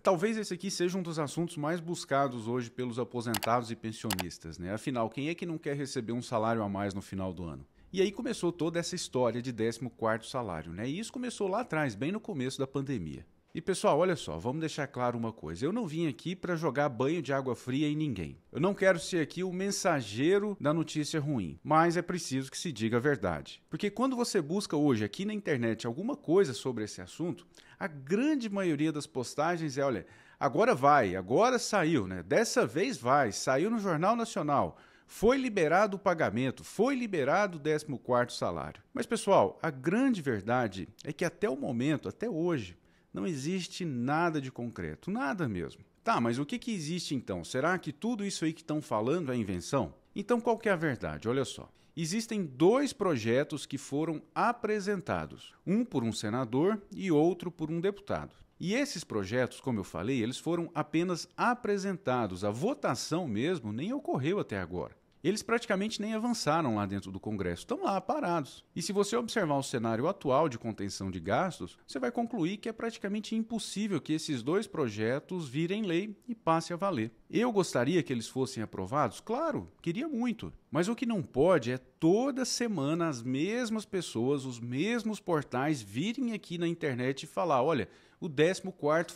Talvez esse aqui seja um dos assuntos mais buscados hoje pelos aposentados e pensionistas, né? Afinal, quem é que não quer receber um salário a mais no final do ano? E aí começou toda essa história de 14 salário, né? E isso começou lá atrás, bem no começo da pandemia. E pessoal, olha só, vamos deixar claro uma coisa. Eu não vim aqui para jogar banho de água fria em ninguém. Eu não quero ser aqui o mensageiro da notícia ruim, mas é preciso que se diga a verdade. Porque quando você busca hoje aqui na internet alguma coisa sobre esse assunto, a grande maioria das postagens é, olha, agora vai, agora saiu, né? Dessa vez vai, saiu no Jornal Nacional. Foi liberado o pagamento, foi liberado o 14º salário. Mas pessoal, a grande verdade é que até o momento, até hoje, não existe nada de concreto, nada mesmo. Tá, mas o que, que existe então? Será que tudo isso aí que estão falando é invenção? Então qual que é a verdade? Olha só. Existem dois projetos que foram apresentados, um por um senador e outro por um deputado. E esses projetos, como eu falei, eles foram apenas apresentados, a votação mesmo nem ocorreu até agora eles praticamente nem avançaram lá dentro do Congresso, estão lá parados. E se você observar o cenário atual de contenção de gastos, você vai concluir que é praticamente impossível que esses dois projetos virem lei e passe a valer. Eu gostaria que eles fossem aprovados? Claro, queria muito. Mas o que não pode é toda semana as mesmas pessoas, os mesmos portais virem aqui na internet e falar: olha, o 14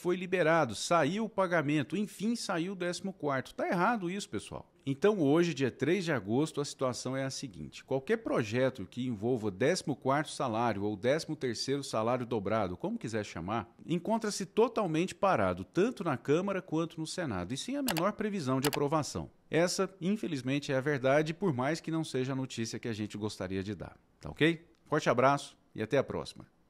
foi liberado, saiu o pagamento, enfim saiu o 14. Está errado isso, pessoal. Então, hoje, dia 3 de agosto, a situação é a seguinte: qualquer projeto que envolva 14 salário ou 13 salário dobrado, como quiser chamar, encontra-se totalmente parado, tanto na Câmara quanto no Senado, e sem a menor previsão de aprovação. Essa, infelizmente, é a verdade, por mais que não seja a notícia que a gente gostaria de dar. Tá ok? Forte abraço e até a próxima.